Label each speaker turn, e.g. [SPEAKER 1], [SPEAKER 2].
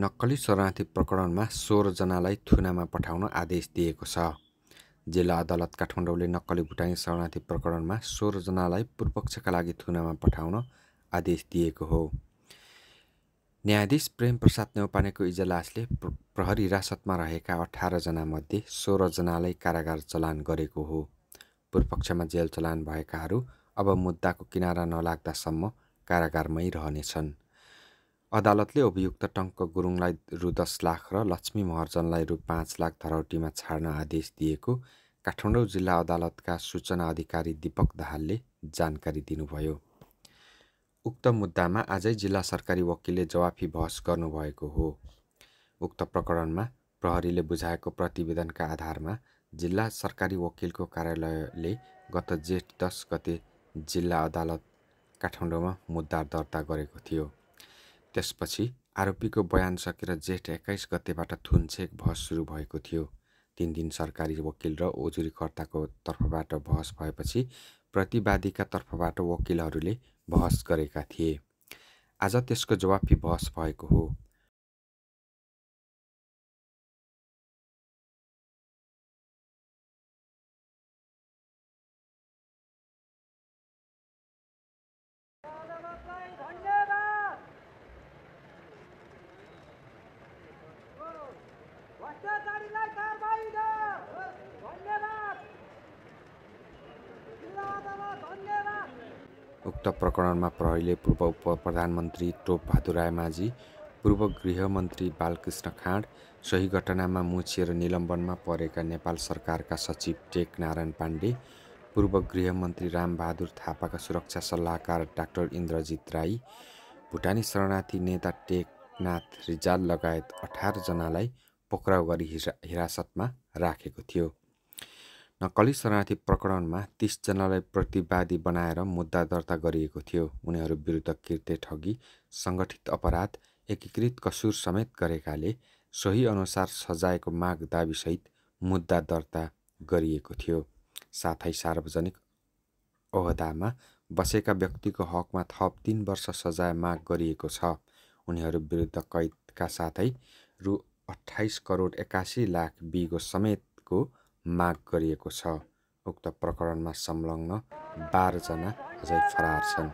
[SPEAKER 1] नक्कली शरणार्थी प्रकरणमा सोह्रजनालाई थुनामा पठाउन आदेश दिएको छ जिल्ला अदालत काठमाडौँले नक्कली भुटानी शरणार्थी प्रकरणमा सोह्रजनालाई पूर्वपक्षका लागि थुनामा पठाउन आदेश दिएको हो न्यायाधीश प्रेमप्रसाद नेौपानेको इजलासले प्रहरी हिरासतमा रहेका अठारजनामध्ये सोह्रजनालाई कारागार चलान गरेको हो पूर्वपक्षमा जेल चलान भएकाहरू अब मुद्दाको किनारा नलाग्दासम्म कारागारमै रहनेछन् अदालतले अभियुक्त टङ्क गुरुङलाई रु दस लाख र लक्ष्मी महर्जनलाई रु पाँच लाख धरौटीमा छाड्न आदेश दिएको काठमाडौँ जिल्ला अदालतका सूचना अधिकारी दीपक दाहालले जानकारी दिनुभयो उक्त मुद्दामा आजै जिल्ला सरकारी वकिलले जवाफी बहस गर्नुभएको हो उक्त प्रकरणमा प्रहरीले बुझाएको प्रतिवेदनका आधारमा जिल्ला सरकारी वकिलको कार्यालयले गत जेठ दस गते जिल्ला अदालत काठमाडौँमा मुद्दा दर्ता गरेको थियो त्यसपछि आरोपीको बयान सकेर जेठ एक्काइस गतेबाट थुनछेक बहस सुरु भएको थियो तिन दिन सरकारी वकिल र ओजुरीकर्ताको तर्फबाट बहस भएपछि प्रतिवादीका तर्फबाट वकिलहरूले बहस गरेका थिए आज त्यसको जवाफी बहस भएको हो उक्त प्रकरणमा प्रहरीले पूर्व उप प्रधानमन्त्री बहादुर रायमाझी पूर्व गृहमन्त्री बालकृष्ण खाँड सही घटनामा मुछिएर निलम्बनमा परेका नेपाल सरकारका सचिव टेक नारायण पाण्डे पूर्व गृहमन्त्री रामबहादुर थापाका सुरक्षा सल्लाहकार डाक्टर इन्द्रजित राई भुटानी शरणार्थी नेता टेकनाथ रिजाल लगायत अठारजनालाई पक्राउ गरी हिरा हिरासतमा राखेको थियो नक्कली शरणार्थी प्रकरणमा तिसजनालाई प्रतिवादी बनाएर मुद्दा दर्ता गरिएको थियो उनीहरू विरुद्ध कृत्य ठगी सङ्गठित अपराध एकीकृत कसुर समेत गरेकाले सोही अनुसार सजायको माग दाबीसहित मुद्दा दर्ता गरिएको थियो साथै सार्वजनिक ओहदामा बसेका व्यक्तिको हकमा थप तिन वर्ष सजाय माग गरिएको छ उनीहरू विरुद्ध कैदका साथै रु अठाइस करोड एकासी लाख बिगो समेतको माग गरिएको छ उक्त प्रकरणमा संलग्न बाह्रजना अझै फरार छन्